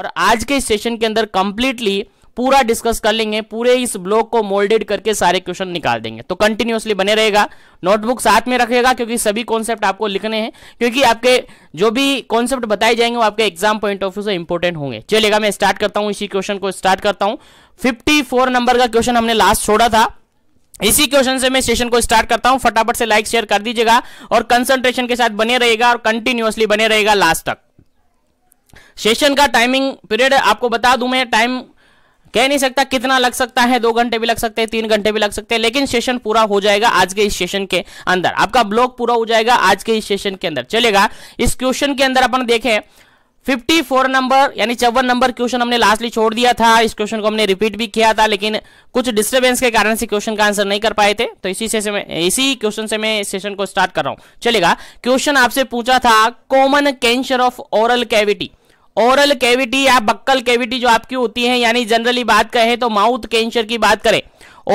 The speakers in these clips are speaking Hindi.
और आज के सेशन के अंदर कंप्लीटली पूरा डिस्कस कर लेंगे पूरे इस ब्लॉक को मोल्डेड करके सारे क्वेश्चन निकाल देंगे तो कंटिन्यूअसली बने रहेगा नोटबुक साथ में रखेगा क्योंकि सभी कॉन्सेप्ट आपको लिखने हैं क्योंकि आपके जो भी कॉन्सेप्ट बताए जाएंगे वो आपके एग्जाम पॉइंट ऑफ व्यू से इंपॉर्टेंट होंगे चलेगा मैं स्टार्ट करता हूं इसी क्वेश्चन को स्टार्ट करता हूं फिफ्टी नंबर का क्वेश्चन हमने लास्ट छोड़ा था इसी क्वेश्चन से मैं सेशन को स्टार्ट करता हूं फटाफट से लाइक शेयर कर दीजिएगा और कंसंट्रेशन के साथ बने रहेगा और कंटिन्यूअसली बने रहेगा लास्ट तक सेशन का टाइमिंग पीरियड आपको बता दूं मैं टाइम कह नहीं सकता कितना लग सकता है दो घंटे भी लग सकते हैं तीन घंटे भी लग सकते हैं लेकिन सेशन पूरा हो जाएगा आज के इस सेशन के अंदर आपका ब्लॉक पूरा हो जाएगा आज के इस सेशन के अंदर चलेगा इस क्वेश्चन के अंदर अपन देखें 54 नंबर यानी चौवन नंबर क्वेश्चन हमने लास्टली छोड़ दिया था इस क्वेश्चन को हमने रिपीट भी किया था लेकिन कुछ डिस्टर्बेंस के कारण से क्वेश्चन का आंसर नहीं कर पाए थे तो इसी से, से मैं इसी क्वेश्चन से मैं सेशन को स्टार्ट कर रहा हूं चलेगा क्वेश्चन आपसे पूछा था common cancer of oral cavity oral cavity या बक्कल कैविटी जो आपकी होती है यानी जनरली बात करें तो माउथ कैंसर की बात करें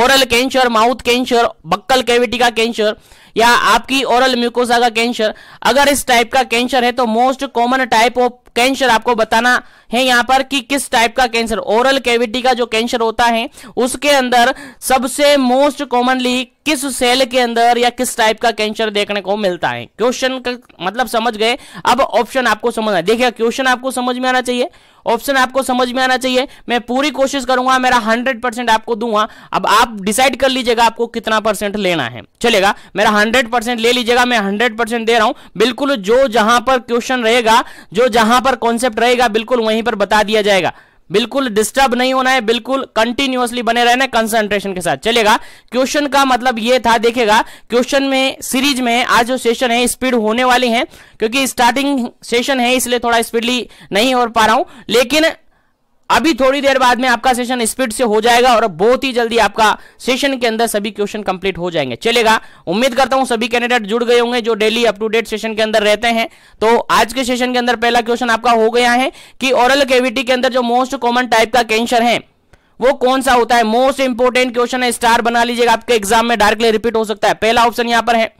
oral cancer mouth cancer buccal cavity का कैंसर या आपकी ओरल म्यूकोसा का कैंसर अगर इस टाइप का कैंसर है तो most common type of cancer आपको बताना है यहां पर कि किस टाइप का कैंसर ओरल कैविटी का जो कैंसर होता है उसके अंदर सबसे मोस्ट कॉमनली किस सेल के अंदर या किस टाइप का कैंसर देखने को मिलता है क्वेश्चन का मतलब समझ गए अब ऑप्शन आपको समझना है देखिए क्वेश्चन आपको समझ में आना चाहिए ऑप्शन आपको समझ में आना चाहिए मैं पूरी कोशिश करूंगा मेरा हंड्रेड परसेंट आपको दूंगा अब आप डिसाइड कर लीजिएगा आपको कितना परसेंट लेना है चलेगा मेरा हंड्रेड परसेंट ले लीजिएगा मैं हंड्रेड परसेंट दे रहा हूं बिल्कुल जो जहां पर क्वेश्चन रहेगा जो जहां पर कॉन्सेप्ट रहेगा बिल्कुल वहीं पर बता दिया जाएगा बिल्कुल डिस्टर्ब नहीं होना है बिल्कुल कंटिन्यूअसली बने रहना कंसंट्रेशन के साथ चलेगा क्वेश्चन का मतलब ये था देखेगा क्वेश्चन में सीरीज में आज जो सेशन है स्पीड होने वाली है क्योंकि स्टार्टिंग सेशन है इसलिए थोड़ा स्पीडली नहीं हो पा रहा हूं लेकिन अभी थोड़ी देर बाद में आपका सेशन स्पीड से हो जाएगा और बहुत ही जल्दी आपका सेशन के अंदर सभी क्वेश्चन कंप्लीट हो जाएंगे चलेगा उम्मीद करता हूं सभी कैंडिडेट जुड़ गए होंगे जो daily up to date session के अंदर रहते हैं तो आज के सेशन के अंदर पहला क्वेश्चन आपका हो गया है कि ओरल केविटी के अंदर जो मोस्ट कॉमन टाइप का कैंसर है वो कौन सा होता है मोस्ट इंपोर्टेंट क्वेश्चन है स्टार बना लीजिएगा आपके एग्जाम में डायरेक्टली रिपीट हो सकता है पहला ऑप्शन यहां पर है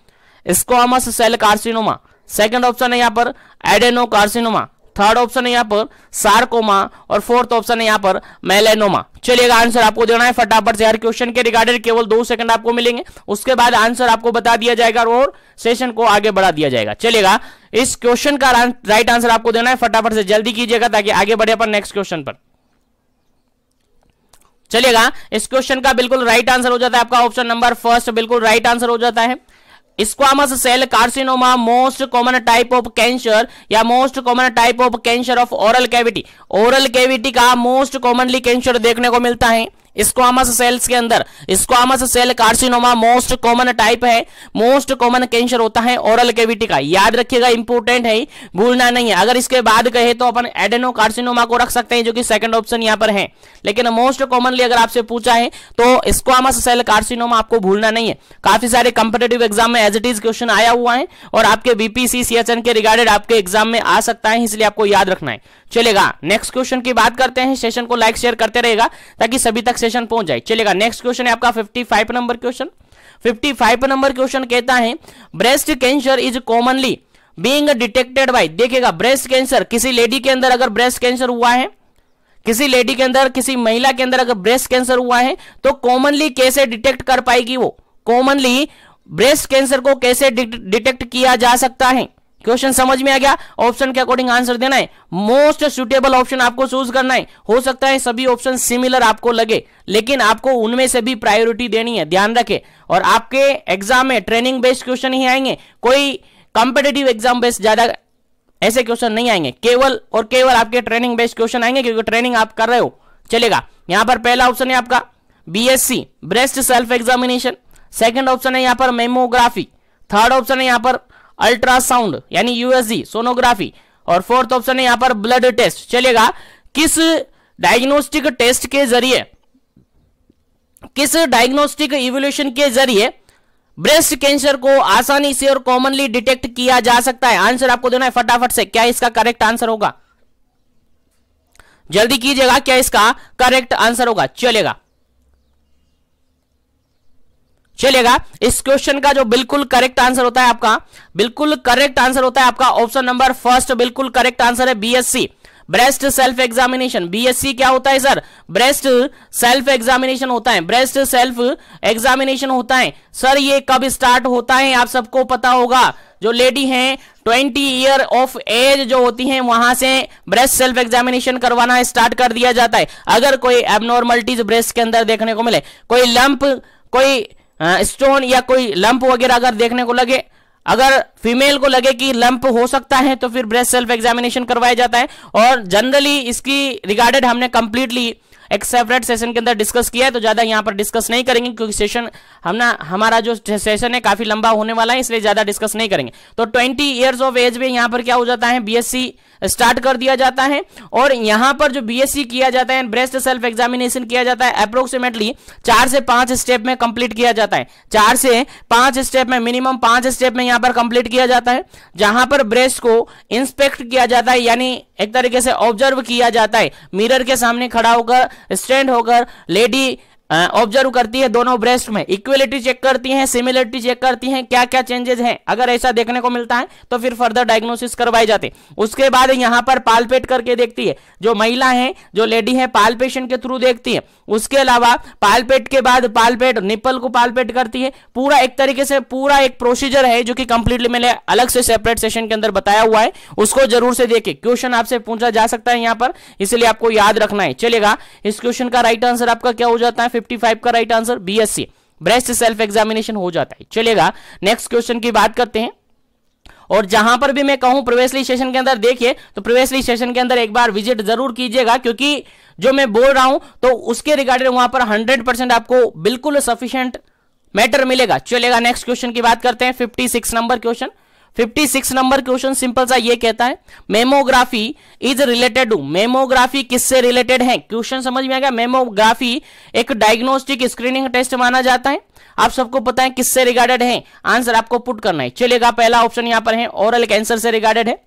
squamous cell carcinoma second option है यहां पर एडेनो कार्सिनोमा थर्ड ऑप्शन है यहाँ पर सार्कोमा और फोर्थ ऑप्शन है यहाँ पर मेलेनोमा चलिएगा आंसर आपको देना है फटाफट से हर क्वेश्चन के रिगार्डेड केवल दो सेकंड आपको मिलेंगे उसके बाद आंसर आपको बता दिया जाएगा और सेशन को आगे बढ़ा दिया जाएगा चलेगा इस क्वेश्चन का राइट आंसर आपको देना है फटाफट से जल्दी कीजिएगा ताकि आगे बढ़े अपन नेक्स्ट क्वेश्चन पर चलेगा इस क्वेश्चन का बिल्कुल राइट आंसर हो जाता है आपका ऑप्शन नंबर फर्स्ट बिल्कुल राइट आंसर हो जाता है squamous cell carcinoma most common type of cancer या most common type of cancer of oral cavity oral cavity का मोस्ट कॉमनली कैंसर देखने को मिलता है स्क्वामस सेल्स के अंदर squamous cell carcinoma most common type है मोस्ट कॉमन कैंसर होता है ओरल केविटी का याद रखिएगा इंपोर्टेंट है भूलना नहीं है अगर इसके बाद कहे तो अपन एडेनो कार्सिनोमा को रख सकते हैं जो कि सेकंड ऑप्शन यहां पर है लेकिन मोस्ट कॉमनली अगर आपसे पूछा है तो स्क्वामस सेल कार्सिनोमा आपको भूलना नहीं है काफी सारे कंपिटेटिव एग्जाम में एज इट इज क्वेश्चन आया हुआ है और आपके बीपीसी सीएचएन के रिगार्डेड आपके एग्जाम में आ सकता है इसलिए आपको याद रखना है चलेगा नेक्स्ट क्वेश्चन की बात करते हैं सेशन को लाइक शेयर करते रहेगा ताकि सभी तक सेशन पहुंच जाए चलेगा नेक्स्ट क्वेश्चन है आपका 55 नंबर क्वेश्चन 55 नंबर क्वेश्चन कहता है breast cancer is commonly being detected by देखेगा ब्रेस्ट कैंसर किसी लेडी के अंदर अगर ब्रेस्ट कैंसर हुआ है किसी लेडी के अंदर किसी महिला के अंदर अगर ब्रेस्ट कैंसर हुआ है तो कॉमनली कैसे डिटेक्ट कर पाएगी वो कॉमनली ब्रेस्ट कैंसर को कैसे डिटेक्ट किया जा सकता है क्वेश्चन समझ में आ गया ऑप्शन के अकॉर्डिंग आंसर देना है मोस्ट सुटेबल ऑप्शन आपको चूज करना है हो सकता है सभी ऑप्शन सिमिलर आपको लगे लेकिन आपको उनमें से भी प्रायोरिटी देनी है ध्यान रखें और आपके एग्जाम में ट्रेनिंग बेस्ड क्वेश्चन ही आएंगे कोई कॉम्पिटेटिव एग्जाम बेस्ड ज्यादा ऐसे क्वेश्चन नहीं आएंगे केवल और केवल आपके ट्रेनिंग बेस्ड क्वेश्चन आएंगे क्योंकि ट्रेनिंग आप कर रहे हो चलेगा यहां पर पहला ऑप्शन है आपका BSC breast self examination second option है यहां पर मेमोग्राफी थर्ड ऑप्शन है यहां पर अल्ट्रासाउंड यानी यूएसजी सोनोग्राफी और फोर्थ ऑप्शन है यहां पर ब्लड टेस्ट चलेगा किस डायग्नोस्टिक टेस्ट के जरिए किस डायग्नोस्टिक इवोल्यूशन के जरिए ब्रेस्ट कैंसर को आसानी से और कॉमनली डिटेक्ट किया जा सकता है आंसर आपको देना है फटाफट से क्या इसका करेक्ट आंसर होगा जल्दी कीजिएगा क्या इसका करेक्ट आंसर होगा चलेगा चलेगा इस क्वेश्चन का जो बिल्कुल करेक्ट आंसर होता है आपका बिल्कुल करेक्ट आंसर होता है आपका ऑप्शन नंबर फर्स्ट बिल्कुल करेक्ट आंसर है BSC breast self examination BSC क्या होता है सर ब्रेस्ट सेल्फ एग्जामिनेशन होता है ब्रेस्ट सेल्फ एग्जामिनेशन होता है सर ये कब स्टार्ट होता है आप सबको पता होगा जो लेडी हैं 20 ईयर ऑफ एज जो होती हैं वहां से ब्रेस्ट सेल्फ एग्जामिनेशन करवाना स्टार्ट कर दिया जाता है अगर कोई एबनॉर्मलिटीज ब्रेस्ट के अंदर देखने को मिले कोई लंप कोई स्टोन या कोई लंप वगैरह अगर देखने को लगे अगर फीमेल को लगे कि लंप हो सकता है तो फिर ब्रेस्ट सेल्फ एग्जामिनेशन करवाया जाता है और जनरली इसकी रिगार्डेड हमने कंप्लीटली एक सेपरेट सेशन के अंदर डिस्कस किया है तो ज़्यादा यहां पर डिस्कस नहीं करेंगे क्योंकि सेशन हम ना हमारा जो सेशन है काफ़ी लंबा होने वाला है इसलिए ज़्यादा डिस्कस नहीं करेंगे तो 20 इयर्स ऑफ एज में यहां पर क्या हो जाता है बीएससी स्टार्ट कर दिया जाता है और यहां पर जो बीएससी e किया जाता है ब्रेस्ट सेल्फ एग्जामिनेशन किया जाता है अप्रोक्सीमेटली चार से पांच स्टेप में कंप्लीट किया जाता है चार से पांच स्टेप में मिनिमम पांच स्टेप में यहां पर कंप्लीट किया जाता है जहां पर ब्रेस्ट को इंस्पेक्ट किया जाता है यानी एक तरीके से ऑब्जर्व किया जाता है मिरर के सामने खड़ा होकर स्टैंड होकर लेडी ऑब्जर्व करती है दोनों ब्रेस्ट में इक्वलिटी चेक करती हैं सिमिलरिटी चेक करती हैं क्या क्या चेंजेस हैं अगर ऐसा देखने को मिलता है तो फिर फर्दर डायग्नोसिस करवाई जाती है उसके बाद यहाँ पर पालपेट करके देखती है जो महिला है जो लेडी है पालपेशन के थ्रू देखती है उसके अलावा पालपेट के बाद पालपेट निपल को पालपेट करती है पूरा एक तरीके से पूरा एक प्रोसीजर है जो कि कंप्लीटली मैंने अलग से सेपरेट सेशन के अंदर बताया हुआ है उसको जरूर से देखे क्वेश्चन आपसे पूछा जा सकता है यहाँ पर इसलिए आपको याद रखना है चलेगा इस क्वेश्चन का राइट आंसर आपका क्या हो जाता है 55 का right answer BSC breast self examination हो जाता है चलेगा नेक्स्ट क्वेश्चन की बात करते हैं और जहां पर भी मैं कहूं प्रीवियसली सेशन के अंदर देखिए तो प्रीवियसली सेशन के अंदर एक बार विजिट जरूर कीजिएगा क्योंकि जो मैं बोल रहा हूं तो उसके रिगार्डिंग वहां पर 100 परसेंट आपको बिल्कुल सफिशियंट मैटर मिलेगा चलेगा नेक्स्ट क्वेश्चन की बात करते हैं 56 number question 56 number question simple सा ये कहता है mammography is related to mammography किससे रिलेटेड है क्वेश्चन समझ में आ गया मेमोग्राफी एक डायग्नोस्टिक स्क्रीनिंग टेस्ट माना जाता है आप सबको पता है किससे रिगार्डेड है आंसर आपको पुट करना है चलेगा पहला ऑप्शन यहां पर है ओरल कैंसर से रिगार्डेड है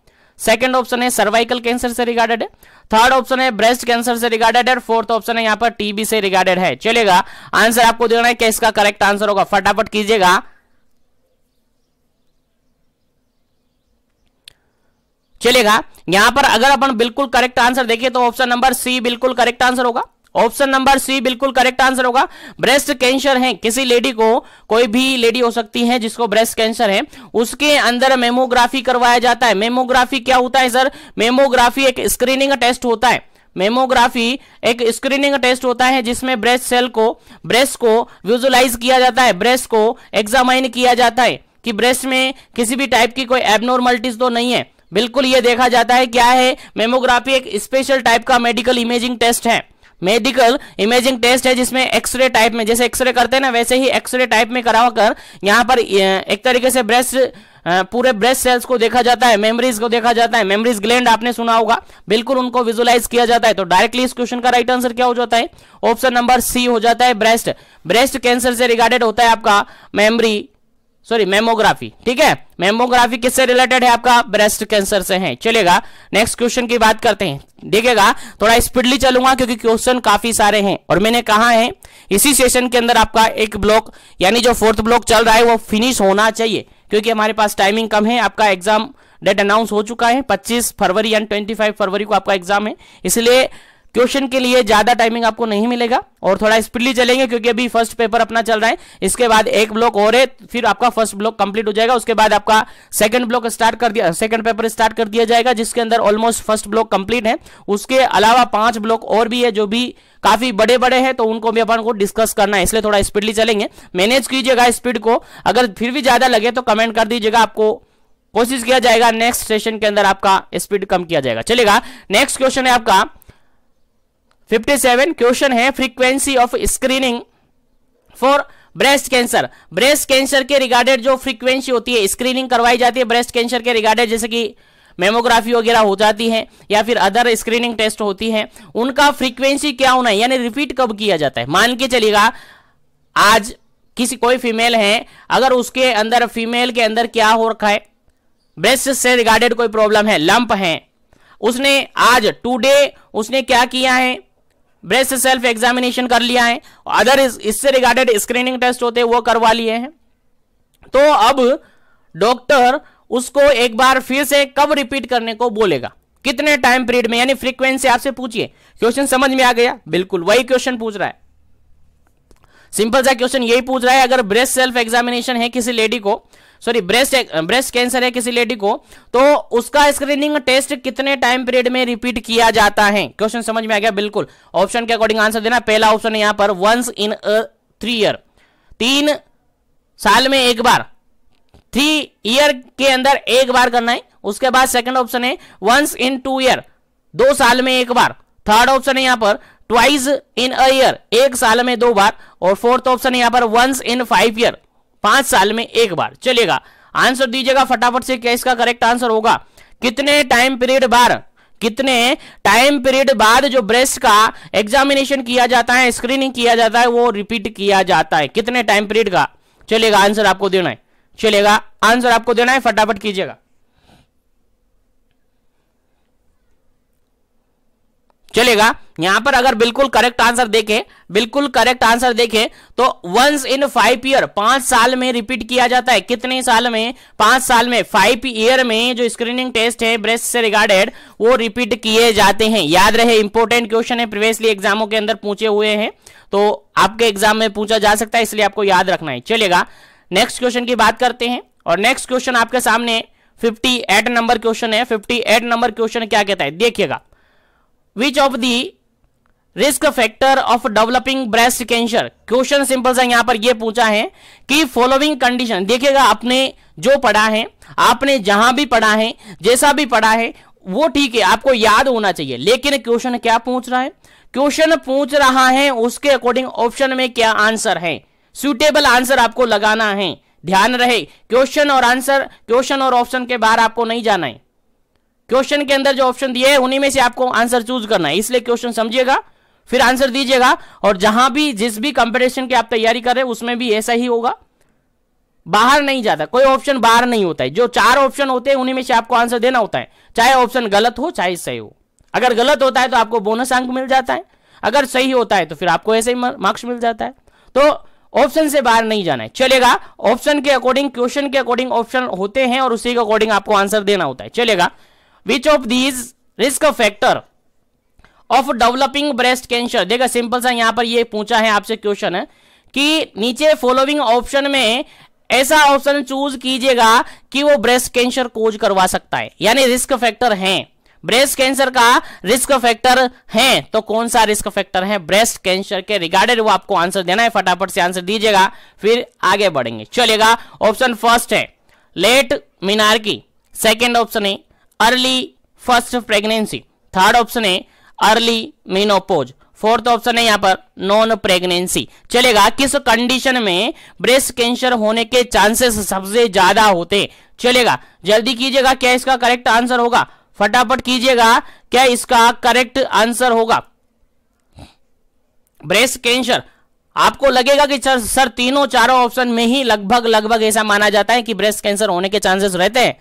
सेकेंड ऑप्शन है सर्वाइकल कैंसर से रिगार्डेड है थर्ड ऑप्शन है ब्रेस्ट कैंसर से रिगार्डेड है फोर्थ ऑप्शन है यहाँ पर टीबी से रिगार्डेड है चलेगा आंसर आपको देना है क्या इसका करेक्ट आंसर होगा फटाफट कीजिएगा चलेगा यहां पर अगर अपन बिल्कुल करेक्ट आंसर देखें तो ऑप्शन नंबर सी बिल्कुल करेक्ट आंसर होगा ऑप्शन नंबर सी बिल्कुल करेक्ट आंसर होगा ब्रेस्ट कैंसर है किसी लेडी को कोई भी लेडी हो सकती है जिसको ब्रेस्ट कैंसर है उसके अंदर मेमोग्राफी करवाया जाता है मेमोग्राफी क्या होता है सर मेमोग्राफी एक स्क्रीनिंग टेस्ट होता है मेमोग्राफी एक स्क्रीनिंग टेस्ट होता है जिसमें ब्रेस्ट सेल को ब्रेस्ट को विजुलाइज किया जाता है ब्रेस्ट को एग्जामाइन किया जाता है कि ब्रेस्ट में किसी भी टाइप की कोई एबनॉर्मलिटीज तो नहीं है बिल्कुल ये देखा जाता है क्या है मेमोग्राफी एक स्पेशल टाइप का मेडिकल इमेजिंग टेस्ट है मेडिकल इमेजिंग टेस्ट है जिसमें एक्सरे टाइप में जैसे एक्सरे करते हैं ना वैसे ही एक्सरे टाइप में करा कर यहाँ पर एक तरीके से ब्रेस्ट पूरे ब्रेस्ट सेल्स को देखा जाता है मेमरीज को देखा जाता है मेमरीज ग्लैंड आपने सुना होगा बिल्कुल उनको विजुलाइज किया जाता है तो डायरेक्टली इस क्वेश्चन का राइट आंसर क्या हो जाता है ऑप्शन नंबर सी हो जाता है ब्रेस्ट ब्रेस्ट कैंसर से रिगार्डेड होता है आपका मेमरी सॉरी मेमोग्राफी ठीक है मेमोग्राफी किससे रिलेटेड है आपका ब्रेस्ट कैंसर से है चलेगा नेक्स्ट क्वेश्चन की बात करते हैं देखेगा थोड़ा स्पीडली चलूंगा क्योंकि क्वेश्चन काफी सारे हैं और मैंने कहा है इसी सेशन के अंदर आपका एक ब्लॉक यानी जो फोर्थ ब्लॉक चल रहा है वो फिनिश होना चाहिए क्योंकि हमारे पास टाइमिंग कम है आपका एग्जाम डेट अनाउंस हो चुका है 25 फरवरी यानी 25 फरवरी को आपका एग्जाम है इसलिए क्वेश्चन के लिए ज्यादा टाइमिंग आपको नहीं मिलेगा और थोड़ा स्पीडली चलेंगे क्योंकि अभी फर्स्ट पेपर अपना चल रहा है इसके बाद एक ब्लॉक और है फिर आपका फर्स्ट ब्लॉक कंप्लीट हो जाएगा उसके बाद आपका सेकंड ब्लॉक स्टार्ट कर दिया सेकंड पेपर स्टार्ट कर दिया जाएगा जिसके अंदर ऑलमोस्ट फर्स्ट ब्लॉक कंप्लीट है उसके अलावा पांच ब्लॉक और भी है जो भी काफी बड़े बड़े हैं तो उनको भी अपन को डिस्कस करना है इसलिए थोड़ा स्पीडली चलेंगे मैनेज कीजिएगा स्पीड को अगर फिर भी ज्यादा लगे तो कमेंट कर दीजिएगा आपको कोशिश किया जाएगा नेक्स्ट सेशन के अंदर आपका स्पीड कम किया जाएगा चलेगा नेक्स्ट क्वेश्चन है आपका 57 क्वेश्चन है frequency of screening for breast cancer breast cancer के रिगार्डेड जो फ्रीक्वेंसी होती है स्क्रीनिंग करवाई जाती है ब्रेस्ट कैंसर के रिगार्डेड जैसे कि मेमोग्राफी वगैरह हो जाती है या फिर अदर स्क्रीनिंग टेस्ट होती है उनका फ्रीक्वेंसी क्या होना है यानी रिपीट कब किया जाता है मान के चलेगा आज किसी कोई फीमेल है अगर उसके अंदर फीमेल के अंदर क्या हो रखा है ब्रेस्ट से रिगार्डेड कोई प्रॉब्लम है लंप है उसने आज टूडे उसने क्या किया है ब्रेस्ट सेल्फ एग्जामिनेशन कर लिया है अदर इससे रिगार्डेड स्क्रीनिंग टेस्ट होते हैं वो करवा लिए हैं तो अब डॉक्टर उसको एक बार फिर से कब रिपीट करने को बोलेगा कितने टाइम पीरियड में यानी फ्रीक्वेंसी आपसे पूछिए क्वेश्चन समझ में आ गया बिल्कुल वही क्वेश्चन पूछ रहा है सिंपल सा क्वेश्चन यही पूछ रहा है अगर ब्रेस्ट सेल्फ एग्जामिनेशन है किसी लेडी को सॉरी ब्रेस्ट ब्रेस्ट कैंसर है किसी लेडी को तो उसका स्क्रीनिंग टेस्ट कितने टाइम पीरियड में रिपीट किया जाता है क्वेश्चन समझ में आ गया बिल्कुल ऑप्शन के अकॉर्डिंग आंसर देना पहला ऑप्शन है यहां पर once in a three year तीन साल में एक बार थ्री ईयर के अंदर एक बार करना है उसके बाद सेकंड ऑप्शन है वंस इन टू ईयर दो साल में एक बार थर्ड ऑप्शन है यहां पर ट्वाइस इन अयर एक साल में दो बार और फोर्थ ऑप्शन यहां पर वंस इन फाइव ईयर पांच साल में एक बार चलेगा आंसर दीजिएगा फटाफट से क्या इसका करेक्ट आंसर होगा कितने टाइम पीरियड बार कितने टाइम पीरियड बाद जो ब्रेस्ट का एग्जामिनेशन किया जाता है स्क्रीनिंग किया जाता है वो रिपीट किया जाता है कितने टाइम पीरियड का चलेगा आंसर आपको देना है चलेगा आंसर आपको देना है फटाफट कीजिएगा चलेगा यहां पर अगर बिल्कुल करेक्ट आंसर देखें बिल्कुल करेक्ट आंसर देखें तो वंस इन फाइव ईयर पांच साल में रिपीट किया जाता है कितने साल में पांच साल में फाइव ईयर में जो स्क्रीनिंग टेस्ट है ब्रेस्ट से रिगार्डेड वो रिपीट किए जाते हैं याद रहे इंपोर्टेंट क्वेश्चन है प्रीवियसली एग्जामों के अंदर पूछे हुए हैं तो आपके एग्जाम में पूछा जा सकता है इसलिए आपको याद रखना है चलेगा नेक्स्ट क्वेश्चन की बात करते हैं और नेक्स्ट क्वेश्चन आपके सामने फिफ्टी एट नंबर क्वेश्चन है फिफ्टी एट नंबर क्वेश्चन क्या कहता है देखिएगा which of the risk factor of developing breast cancer question simple सा यहां पर यह पूछा है कि फॉलोइंग कंडीशन देखिएगा आपने जो पढ़ा है आपने जहां भी पढ़ा है जैसा भी पढ़ा है वो ठीक है आपको याद होना चाहिए लेकिन क्वेश्चन क्या पूछ रहा है क्वेश्चन पूछ रहा है उसके अकॉर्डिंग ऑप्शन में क्या आंसर है सुटेबल आंसर आपको लगाना है ध्यान रहे क्वेश्चन और आंसर क्वेश्चन और ऑप्शन के बाहर आपको नहीं जाना है क्वेश्चन के अंदर जो ऑप्शन दिए हैं उन्हीं में से आपको आंसर चूज करना है इसलिए क्वेश्चन समझिएगा फिर आंसर दीजिएगा और जहां भी जिस भी कंपटीशन की आप तैयारी कर रहे हैं उसमें भी ऐसा ही होगा बाहर नहीं जाता कोई ऑप्शन बाहर नहीं होता है जो चार ऑप्शन होते हैं उन्हीं में से आपको आंसर देना होता है चाहे ऑप्शन गलत हो चाहे सही हो अगर गलत होता है तो आपको बोनस अंक मिल जाता है अगर सही होता है तो फिर आपको ऐसे ही मार्क्स मिल जाता है तो ऑप्शन से बाहर नहीं जाना है चलेगा ऑप्शन के अकॉर्डिंग क्वेश्चन के अकॉर्डिंग ऑप्शन होते हैं और उसी के अकॉर्डिंग आपको आंसर देना होता है चलेगा which of these risk factor of developing breast cancer देखा सिंपल सा यहां पर ये पूछा है आपसे क्वेश्चन है कि नीचे फॉलोइंग ऑप्शन में ऐसा ऑप्शन चूज कीजिएगा कि वो ब्रेस्ट कैंसर कोज करवा सकता है यानी रिस्क फैक्टर है ब्रेस्ट कैंसर का रिस्क फैक्टर है तो कौन सा रिस्क फैक्टर है ब्रेस्ट कैंसर के रिगार्डेड वो आपको आंसर देना है फटाफट से आंसर दीजिएगा फिर आगे बढ़ेंगे चलेगा ऑप्शन फर्स्ट है लेट की सेकेंड ऑप्शन है early first pregnancy third option है अर्ली मीनोपोज फोर्थ ऑप्शन है यहाँ पर नॉन प्रेगनेंसी चलेगा किस कंडीशन में ब्रेस्ट कैंसर होने के चांसेस सबसे ज्यादा होते चलेगा जल्दी कीजिएगा क्या इसका करेक्ट आंसर होगा फटाफट कीजिएगा क्या इसका करेक्ट आंसर होगा ब्रेस्ट कैंसर आपको लगेगा कि सर तीनों चारों ऑप्शन में ही लगभग लगभग ऐसा माना जाता है कि ब्रेस्ट कैंसर होने के चांसेस रहते हैं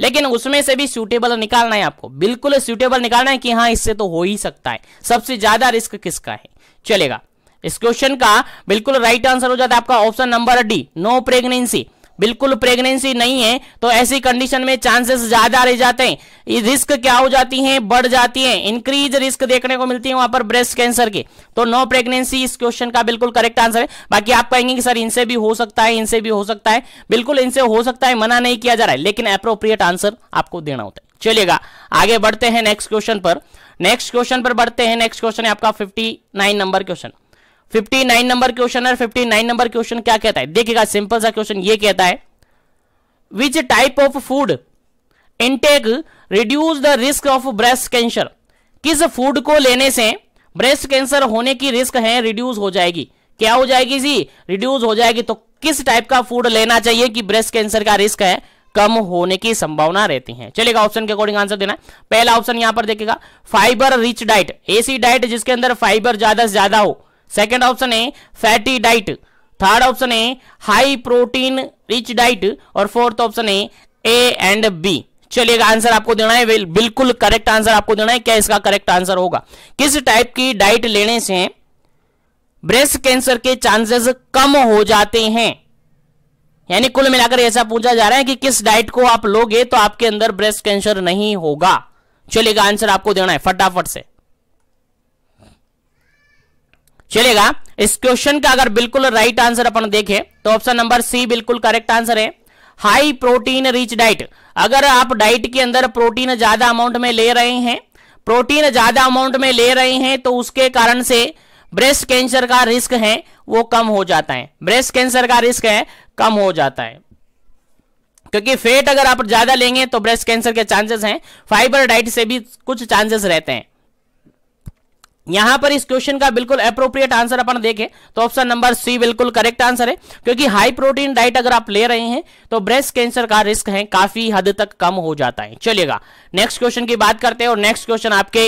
लेकिन उसमें से भी सूटेबल निकालना है आपको बिल्कुल सूटेबल निकालना है कि हाँ इससे तो हो ही सकता है सबसे ज्यादा रिस्क किसका है चलेगा इस क्वेश्चन का बिल्कुल राइट आंसर हो जाता है आपका option number D no pregnancy बिल्कुल प्रेगनेंसी नहीं है तो ऐसी कंडीशन में चांसेस ज्यादा रह जाते हैं रिस्क क्या हो जाती है बढ़ जाती है इंक्रीज रिस्क देखने को मिलती है वहां पर ब्रेस्ट कैंसर की तो नो प्रेगनेंसी इस क्वेश्चन का बिल्कुल करेक्ट आंसर है बाकी आप कहेंगे कि सर इनसे भी हो सकता है इनसे भी हो सकता है बिल्कुल इनसे हो सकता है मना नहीं किया जा रहा है लेकिन अप्रोप्रिएट आंसर आपको देना होता है चलिएगा आगे बढ़ते हैं नेक्स्ट क्वेश्चन पर नेक्स्ट क्वेश्चन पर बढ़ते हैं नेक्स्ट क्वेश्चन है आपका 59 number question fifty nine number question है फिफ्टी नाइन नंबर क्वेश्चन क्या कहता है देखिएगा सिंपल सा क्वेश्चन ये कहता है which type of food intake reduce the risk of breast cancer किस फूड को लेने से ब्रेस्ट कैंसर होने की रिस्क है रिड्यूस हो जाएगी क्या हो जाएगी जी रिड्यूस हो जाएगी तो किस टाइप का फूड लेना चाहिए कि ब्रेस्ट कैंसर का रिस्क है कम होने की संभावना रहती है चलेगा ऑप्शन के अकॉर्डिंग आंसर देना पहला ऑप्शन यहां पर देखेगा फाइबर रिच डाइट ऐसी डाइट जिसके अंदर फाइबर ज्यादा से ज्यादा हो सेकेंड ऑप्शन है फैटी डाइट थर्ड ऑप्शन है हाई प्रोटीन रिच डाइट और फोर्थ ऑप्शन है ए एंड बी चलिएगा आंसर आपको देना है बिल्कुल करेक्ट आंसर आपको देना है क्या इसका करेक्ट आंसर होगा किस टाइप की डाइट लेने से ब्रेस्ट कैंसर के चांसेस कम हो जाते हैं यानी कुल मिलाकर ऐसा पूछा जा रहा है कि किस डाइट को आप लोगे तो आपके अंदर ब्रेस्ट कैंसर नहीं होगा चलिएगा आंसर आपको देना है फटाफट से चलेगा इस क्वेश्चन का अगर बिल्कुल राइट आंसर अपन देखें तो ऑप्शन नंबर सी बिल्कुल करेक्ट आंसर है हाई प्रोटीन रिच डाइट अगर आप डाइट के अंदर प्रोटीन ज्यादा अमाउंट में ले रहे हैं प्रोटीन ज्यादा अमाउंट में ले रहे हैं तो उसके कारण से ब्रेस्ट कैंसर का रिस्क है वो कम हो जाता है ब्रेस्ट कैंसर का रिस्क है कम हो जाता है क्योंकि फेट अगर आप ज्यादा लेंगे तो ब्रेस्ट कैंसर के चांसेस हैं फाइबर डाइट से भी कुछ चांसेस रहते हैं यहां पर इस क्वेश्चन का बिल्कुल अप्रोप्रिएट आंसर अपन देखें तो ऑप्शन नंबर सी बिल्कुल करेक्ट आंसर है क्योंकि हाई प्रोटीन डाइट अगर आप ले रहे हैं तो ब्रेस्ट कैंसर का रिस्क है काफी हद तक कम हो जाता है चलिएगा नेक्स्ट क्वेश्चन की बात करते हैं और नेक्स्ट क्वेश्चन आपके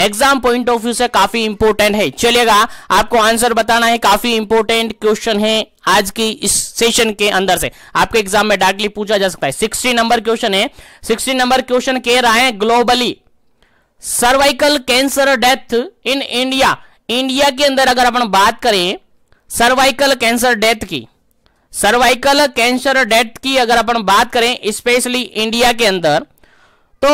एग्जाम पॉइंट ऑफ व्यू से काफी इंपोर्टेंट है चलिएगा आपको आंसर बताना है काफी इंपोर्टेंट क्वेश्चन है आज की इस सेशन के अंदर से आपके एग्जाम में डायरेक्टली पूछा जा सकता है सिक्सटी नंबर क्वेश्चन है सिक्सटी नंबर क्वेश्चन कह रहा है globally cervical cancer death in India India के अंदर अगर अपन बात करें सर्वाइकल कैंसर डेथ की सर्वाइकल कैंसर डेथ की अगर अपन बात करें स्पेशली इंडिया के अंदर तो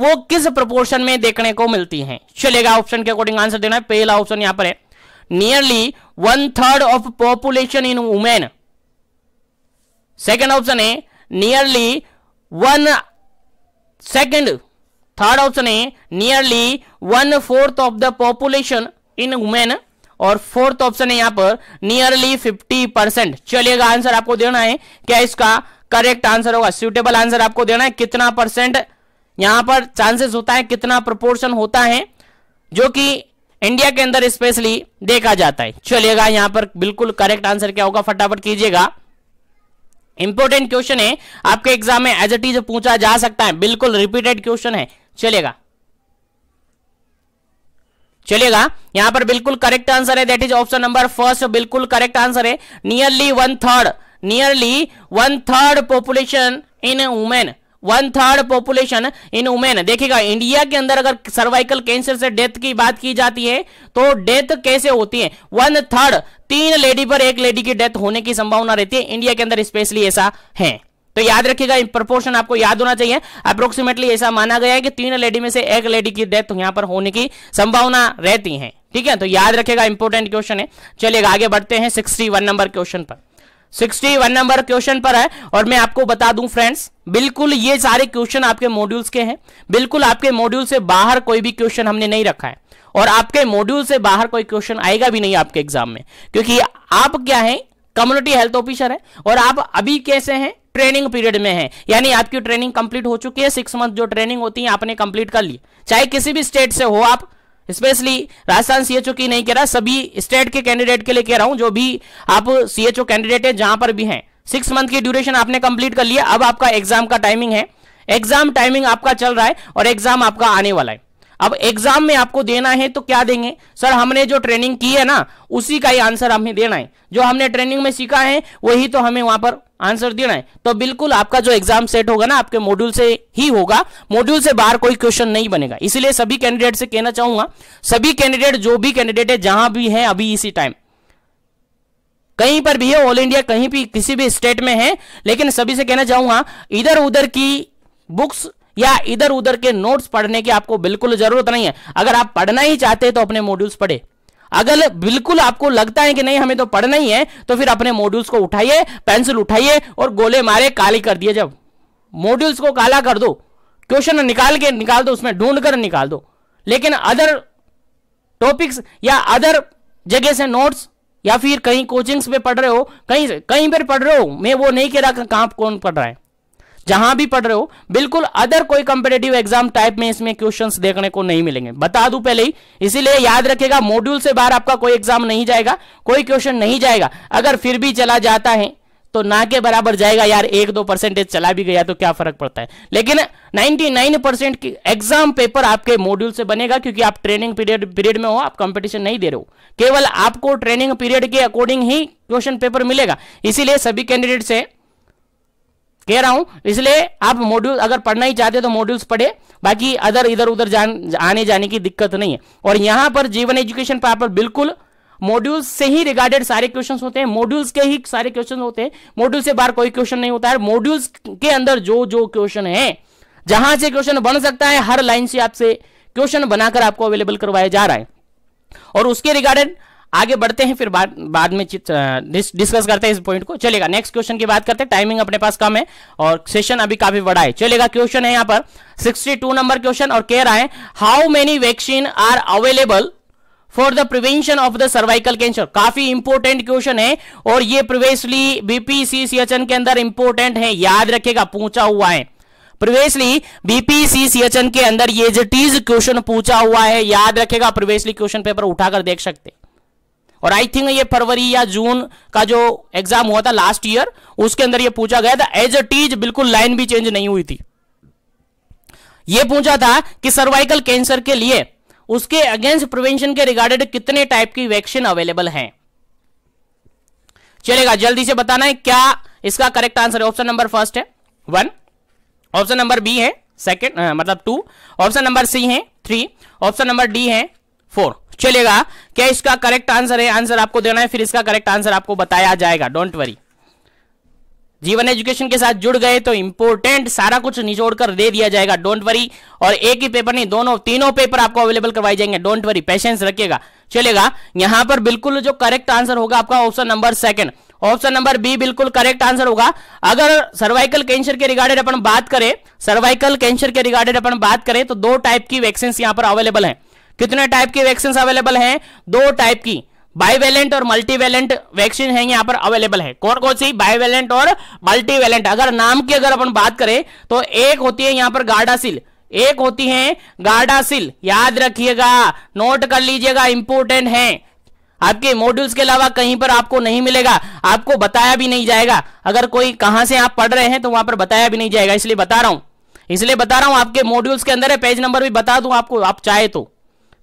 वो किस प्रपोर्शन में देखने को मिलती है चलेगा ऑप्शन के अकॉर्डिंग आंसर देना है पहला ऑप्शन यहां पर है nearly one third of population in women second option है nearly one second third option है nearly one fourth of the population in women और फोर्थ ऑप्शन है यहां पर नियरली फिफ्टी परसेंट चलिएगा आंसर आपको देना है क्या इसका करेक्ट आंसर होगा सुटेबल आंसर आपको देना है कितना परसेंट यहां पर चांसेस होता है कितना प्रपोर्शन होता है जो कि इंडिया के अंदर स्पेशली देखा जाता है चलिएगा यहां पर बिल्कुल करेक्ट आंसर क्या होगा फटाफट कीजिएगा इंपॉर्टेंट क्वेश्चन है आपके एग्जाम में एज ए इज पूछा जा सकता है बिल्कुल रिपीटेड क्वेश्चन है चलेगा चलेगा यहां पर बिल्कुल करेक्ट आंसर है that is option number first बिल्कुल करेक्ट आंसर है nearly one third nearly one third population in women one third population in women देखिएगा इंडिया के अंदर अगर सर्वाइकल कैंसर से डेथ की बात की जाती है तो डेथ कैसे होती है वन थर्ड तीन लेडी पर एक लेडी की डेथ होने की संभावना रहती है इंडिया के अंदर स्पेशली ऐसा है तो याद रखिएगा प्रपोर्शन आपको याद होना चाहिए अप्रोक्सीमेटली ऐसा माना गया है कि तीन लेडी में से एक लेडी की डेथ यहां पर होने की संभावना रहती है ठीक है तो याद रखेगा इंपोर्टेंट क्वेश्चन है चलिए आगे बढ़ते हैं सिक्सटी नंबर क्वेश्चन पर 61 नंबर क्वेश्चन पर है और मैं आपको बता दूं फ्रेंड्स बिल्कुल ये सारे क्वेश्चन आपके मॉड्यूल्स के हैं बिल्कुल आपके मॉड्यूल से बाहर कोई भी क्वेश्चन हमने नहीं रखा है और आपके मॉड्यूल से बाहर कोई क्वेश्चन आएगा भी नहीं आपके एग्जाम में क्योंकि आप क्या है कम्युनिटी हेल्थ ऑफिसर है और आप अभी कैसे हैं ट्रेनिंग पीरियड में है यानी आपकी ट्रेनिंग कंप्लीट हो चुकी है सिक्स मंथ जो ट्रेनिंग होती है आपने कंप्लीट कर ली चाहे किसी भी स्टेट से हो आप स्पेशली राजस्थान सीएचओ की नहीं कह रहा सभी स्टेट के कैंडिडेट के लिए कह रहा हूं जो भी आप सीएचओ कैंडिडेट है जहां पर भी हैं सिक्स मंथ की ड्यूरेशन आपने कंप्लीट कर लिया अब आपका एग्जाम का टाइमिंग है एग्जाम टाइमिंग आपका चल रहा है और एग्जाम आपका आने वाला है अब एग्जाम में आपको देना है तो क्या देंगे सर हमने जो ट्रेनिंग की है ना उसी का ही आंसर हमें देना है जो हमने ट्रेनिंग में सीखा है वही तो हमें वहां पर आंसर देना है तो बिल्कुल आपका जो एग्जाम सेट होगा ना आपके मॉड्यूल से ही होगा मॉड्यूल से बाहर कोई क्वेश्चन नहीं बनेगा इसलिए सभी कैंडिडेट से कहना चाहूंगा सभी कैंडिडेट जो भी कैंडिडेट है जहां भी है अभी इसी टाइम कहीं पर भी है ऑल इंडिया कहीं भी किसी भी स्टेट में है लेकिन सभी से कहना चाहूंगा इधर उधर की बुक्स या इधर उधर के नोट्स पढ़ने की आपको बिल्कुल जरूरत नहीं है अगर आप पढ़ना ही चाहते हैं तो अपने मॉड्यूल्स पढ़े अगर बिल्कुल आपको लगता है कि नहीं हमें तो पढ़ना ही है तो फिर अपने मॉड्यूल्स को उठाइए पेंसिल उठाइए और गोले मारे काली कर दिए जब मॉड्यूल्स को काला कर दो क्वेश्चन निकाल के निकाल दो उसमें ढूंढ कर निकाल दो लेकिन अदर टॉपिक्स या अदर जगह से नोट्स या फिर कहीं कोचिंग्स पे पढ़ रहे हो कहीं कहीं पर पढ़ रहे हो मैं वो नहीं कह रहा कहां कौन पढ़ रहा है जहां भी पढ़ रहे हो बिल्कुल अदर कोई कंपिटेटिव एग्जाम टाइप में इसमें क्वेश्चन देखने को नहीं मिलेंगे बता दू पहले ही इसीलिए याद रखेगा मॉड्यूल से बाहर आपका कोई एग्जाम नहीं जाएगा कोई क्वेश्चन नहीं जाएगा अगर फिर भी चला जाता है तो ना के बराबर जाएगा यार एक दो परसेंटेज चला भी गया तो क्या फर्क पड़ता है लेकिन 99 परसेंट की एग्जाम पेपर आपके मॉड्यूल से बनेगा क्योंकि आप ट्रेनिंग पीरियड पीरियड में हो आप कंपटीशन नहीं दे रहे हो केवल आपको ट्रेनिंग पीरियड के अकॉर्डिंग ही क्वेश्चन पेपर मिलेगा इसीलिए सभी कैंडिडेट से कह रहा हूं इसलिए आप मॉड्यूल अगर पढ़ना ही चाहते तो मॉड्यूल्स पढ़े बाकी अदर इधर उधर जान आने जाने की दिक्कत नहीं है और यहां पर जीवन एजुकेशन पर आप बिल्कुल मॉड्यूल्स से ही रिगार्डेड सारे क्वेश्चन होते हैं मॉड्यूल्स के ही सारे क्वेश्चन होते हैं मॉड्यूल से बाहर कोई क्वेश्चन नहीं होता है मॉड्यूल्स के अंदर जो जो क्वेश्चन है जहां से क्वेश्चन बन सकता है हर लाइन से आपसे क्वेश्चन बनाकर आपको अवेलेबल करवाया जा रहा है और उसके रिगार्डेड आगे बढ़ते हैं फिर बाद बाद में डिस्कस करते हैं इस पॉइंट को चलेगा नेक्स्ट क्वेश्चन की बात करते हैं टाइमिंग अपने पास कम है और सेशन अभी काफी बड़ा है चलेगा क्वेश्चन है यहां पर 62 नंबर क्वेश्चन और कह रहा है how many vaccine are available for the prevention of the cervical cancer काफी इंपोर्टेंट क्वेश्चन है और ये प्रिवेशली बीपीसीसीएचएन के अंदर इंपोर्टेंट है याद रखेगा पूछा हुआ है प्रिवेशली बीपीसीसीएचएन के अंदर ये जो टीज क्वेश्चन पूछा हुआ है याद रखेगा प्रिवेशली क्वेश्चन पेपर उठाकर देख सकते हैं और आई थिंक ये फरवरी या जून का जो एग्जाम हुआ था लास्ट ईयर उसके अंदर ये पूछा गया था एज अ टीज बिल्कुल लाइन भी चेंज नहीं हुई थी ये पूछा था कि सर्वाइकल कैंसर के लिए उसके अगेंस्ट प्रिवेंशन के रिगार्डेड कितने टाइप की वैक्सीन अवेलेबल हैं चलेगा जल्दी से बताना है क्या इसका करेक्ट आंसर है ऑप्शन नंबर फर्स्ट है वन ऑप्शन नंबर बी है सेकेंड मतलब टू ऑप्शन नंबर सी है थ्री ऑप्शन नंबर डी है फोर चलेगा क्या इसका करेक्ट आंसर है आंसर आपको देना है फिर इसका करेक्ट आंसर आपको बताया जाएगा डोंट वरी जीवन एजुकेशन के साथ जुड़ गए तो इंपोर्टेंट सारा कुछ निचोड़ कर दे दिया जाएगा डोंट वरी और एक ही पेपर नहीं दोनों तीनों पेपर आपको अवेलेबल करवाए जाएंगे डोंट वरी पेशेंस रखिएगा चलेगा यहां पर बिल्कुल जो करेक्ट आंसर होगा आपका option number second option number B बिल्कुल करेक्ट आंसर होगा अगर सर्वाइकल कैंसर के रिगार्डेड अपन बात करें सर्वाइकल कैंसर के रिगार्डेड अपन बात करें तो दो टाइप की वैक्सीन यहां पर अवेलेबल है कितने टाइप की वैक्सीन अवेलेबल हैं दो टाइप की बाइवेलेंट और मल्टीवेलेंट वैक्सीन है यहाँ पर अवेलेबल है कौन कौन सी बाइवेलेंट और मल्टीवेलेंट अगर नाम की अगर अपन बात करें तो एक होती है यहाँ पर गार्डासिल एक होती है गार्डासिल याद रखिएगा नोट कर लीजिएगा इंपोर्टेंट है आपके मॉड्यूल्स के अलावा कहीं पर आपको नहीं मिलेगा आपको बताया भी नहीं जाएगा अगर कोई कहां से आप पढ़ रहे हैं तो वहां पर बताया भी नहीं जाएगा इसलिए बता रहा हूं इसलिए बता रहा हूं आपके मॉड्यूल्स के अंदर है पेज नंबर भी बता दूं आपको आप चाहे तो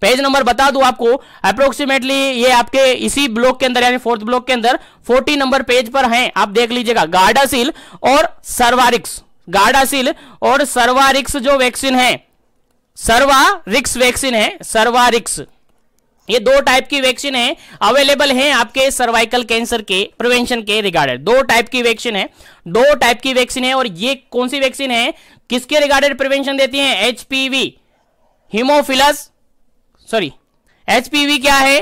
पेज नंबर बता दू आपको अप्रोक्सीमेटली ये आपके इसी ब्लॉक के अंदर यानी फोर्थ ब्लॉक के अंदर फोर्टी नंबर पेज पर हैं आप देख लीजिएगा गार्डासिल और सर्वारिक्स गार्डासिल और सर्वारिक्स जो वैक्सीन है सर्वारिक्स वैक्सीन है सर्वारिक्स ये दो टाइप की वैक्सीन है अवेलेबल है आपके सर्वाइकल कैंसर के प्रिवेंशन के रिगार्डेड दो टाइप की वैक्सीन है दो टाइप की वैक्सीन है और ये कौन सी वैक्सीन है किसके रिगार्डेड प्रिवेंशन देती है एचपीवी हिमोफिलस सॉरी एचपीवी क्या है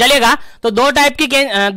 चलेगा तो दो टाइप की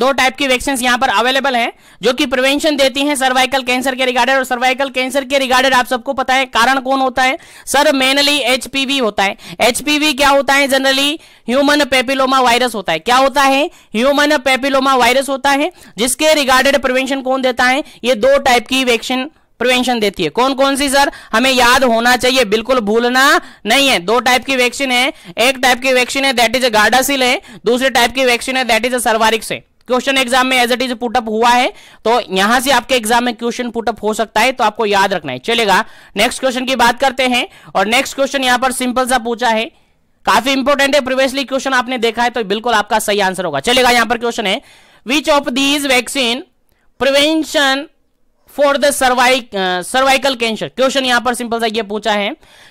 दो टाइप की वैक्सीन यहां पर अवेलेबल है जो कि प्रिवेंशन देती हैं सर्वाइकल कैंसर के रिगार्डेड और सर्वाइकल कैंसर के रिगार्डेड आप सबको पता है कारण कौन होता है सर मेनली एचपीवी होता है एचपीवी क्या होता है जनरली ह्यूमन पेपिलोमा वायरस होता है क्या होता है ह्यूमन पेपिलोमा वायरस होता है जिसके रिगार्डेड प्रिवेंशन कौन देता है ये दो टाइप की वैक्सीन प्रिवेंशन देती है कौन कौन सी सर हमें याद होना चाहिए बिल्कुल भूलना नहीं है दो टाइप की वैक्सीन है एक टाइप की वैक्सीन है दैट इज गार्डासिल है दूसरे टाइप की वैक्सीन है दैट इज सर्वारिक से क्वेश्चन एग्जाम में एज इट इज पुटअप हुआ है तो यहां से आपके एग्जाम में क्वेश्चन पुटअप हो सकता है तो आपको याद रखना है चलेगा नेक्स्ट क्वेश्चन की बात करते हैं और नेक्स्ट क्वेश्चन यहां पर सिंपल सा पूछा है काफी इंपोर्टेंट है प्रीवियसली क्वेश्चन आपने देखा है तो बिल्कुल आपका सही आंसर होगा चलेगा यहां पर क्वेश्चन है which of these vaccine prevention for the सर्वाइक सर्वाइकल कैंसर क्वेश्चन यहां पर सिंपल सा ये पूछा है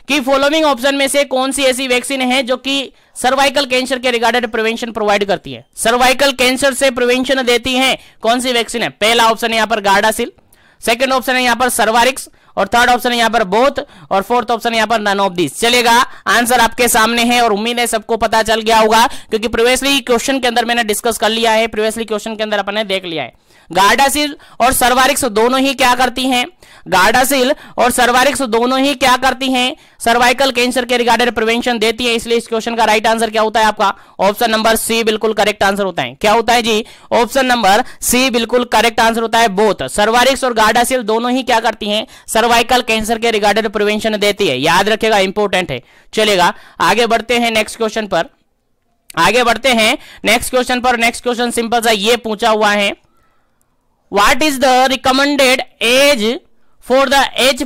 कि फॉलोइंग ऑप्शन में से कौन सी ऐसी वैक्सीन है जो कि सर्वाइकल कैंसर के रिगार्डेड प्रिवेंशन प्रोवाइड करती है सर्वाइकल कैंसर से प्रिवेंशन देती है कौन सी वैक्सीन है पहला ऑप्शन है यहां पर गार्डासिल सेकेंड ऑप्शन है यहां पर सर्वारिक्स और थर्ड ऑप्शन यहाँ पर बोथ और फोर्थ ऑप्शन यहाँ पर नन ऑफ दिस चलेगा आंसर आपके सामने है और उम्मीद है सबको पता चल गया होगा क्योंकि प्रीवियसली क्वेश्चन के अंदर मैंने डिस्कस कर लिया है प्रीवियसली क्वेश्चन के अंदर अपने देख लिया है गार्डासिल और सर्वारिक्स दोनों ही क्या करती हैं गार्डासिल और सर्वारिक्स दोनों ही क्या करती हैं सर्वाइकल कैंसर के रिगार्डेड प्रिवेंशन देती है इसलिए इस क्वेश्चन का राइट आंसर क्या होता है आपका ऑप्शन नंबर सी बिल्कुल करेक्ट आंसर होता है क्या होता है जी ऑप्शन नंबर सी बिल्कुल करेक्ट आंसर होता है बोथ सर्वारिक्स और गार्डासिल दोनों ही क्या करती है सर्वाइकल कैंसर के रिगार्डेड प्रिवेंशन देती है याद रखेगा इंपोर्टेंट है चलेगा आगे बढ़ते हैं नेक्स्ट क्वेश्चन पर आगे बढ़ते हैं नेक्स्ट क्वेश्चन पर नेक्स्ट क्वेश्चन सिंपल सा ये पूछा हुआ है what is the recommended age for the H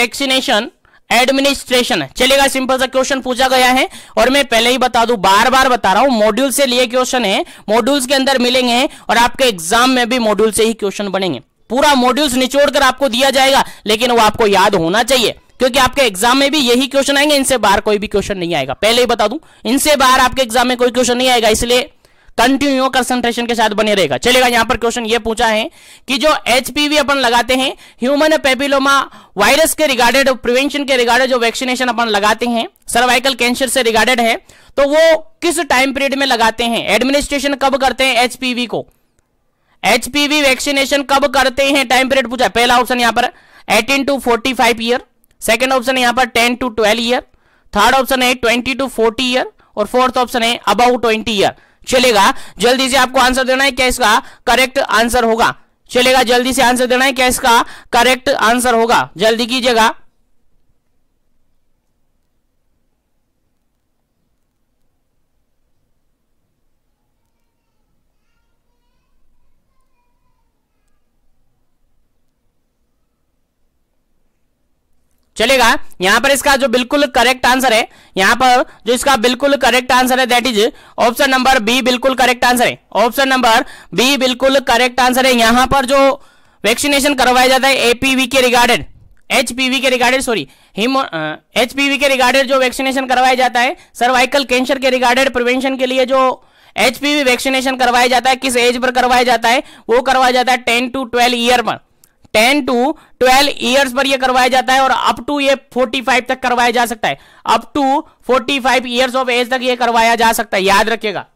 vaccination administration चलेगा सिंपल सा क्वेश्चन पूछा गया है और मैं पहले ही बता दूं बार बार बता रहा हूं मॉड्यूल से लिए क्वेश्चन है मॉड्यूल्स के अंदर मिलेंगे और आपके एग्जाम में भी मॉड्यूल से ही क्वेश्चन बनेंगे पूरा मॉड्यूल्स निचोड़ कर आपको दिया जाएगा लेकिन वो आपको याद होना चाहिए क्योंकि आपके एग्जाम में भी यही क्वेश्चन आएंगे इनसे बाहर कोई भी क्वेश्चन नहीं आएगा पहले ही बता दूं इनसे बाहर आपके एग्जाम में कोई क्वेश्चन नहीं आएगा इसलिए कंटिन्यू कंसंट्रेशन के साथ बने रहेगा चलेगा यहां पर क्वेश्चन ये पूछा है कि जो एचपीवी अपन लगाते हैं ह्यूमन पेपिलोमा वायरस के रिगार्डेड प्रिवेंशन के रिगार्डेड जो वैक्सीनेशन अपन लगाते हैं सर्वाइकल कैंसर से रिगार्डेड है तो वो किस टाइम पीरियड में लगाते हैं एडमिनिस्ट्रेशन कब करते हैं एचपीवी को एचपीवी वैक्सीनेशन कब करते हैं टाइम पीरियड पूछा पहला ऑप्शन यहां पर 18 टू 45 ईयर सेकंड ऑप्शन यहां पर 10 टू 12 ईयर थर्ड ऑप्शन है 20 टू 40 ईयर और फोर्थ ऑप्शन है अबाउ 20 ईयर चलेगा जल्दी से आपको आंसर देना है क्या इसका करेक्ट आंसर होगा चलेगा जल्दी से आंसर देना है क्या इसका करेक्ट आंसर होगा जल्दी कीजिएगा चलेगा यहां पर इसका जो बिल्कुल करेक्ट आंसर है यहां पर जो इसका बिल्कुल करेक्ट आंसर है that is option number B बिल्कुल करेक्ट आंसर है ऑप्शन नंबर बी बिल्कुल करेक्ट आंसर है यहां पर जो वैक्सीनेशन करवाया जाता है एपीवी के रिगार्डेड एचपीवी के रिगार्डेड सॉरी एचपीवी के रिगार्डेड जो वैक्सीनेशन करवाया जाता है सर्वाइकल कैंसर के रिगार्डेड प्रिवेंशन के लिए जो एचपीवी वैक्सीनेशन करवाया जाता है किस एज पर करवाया जाता है वो करवाया जाता है टेन टू ट्वेल्व ईयर पर टेन टू ट्वेल्व ईयर्स पर ये करवाया जाता है और अप टू ये फोर्टी फाइव तक करवाया जा सकता है up to forty five years of age तक ये करवाया जा सकता है याद रखिएगा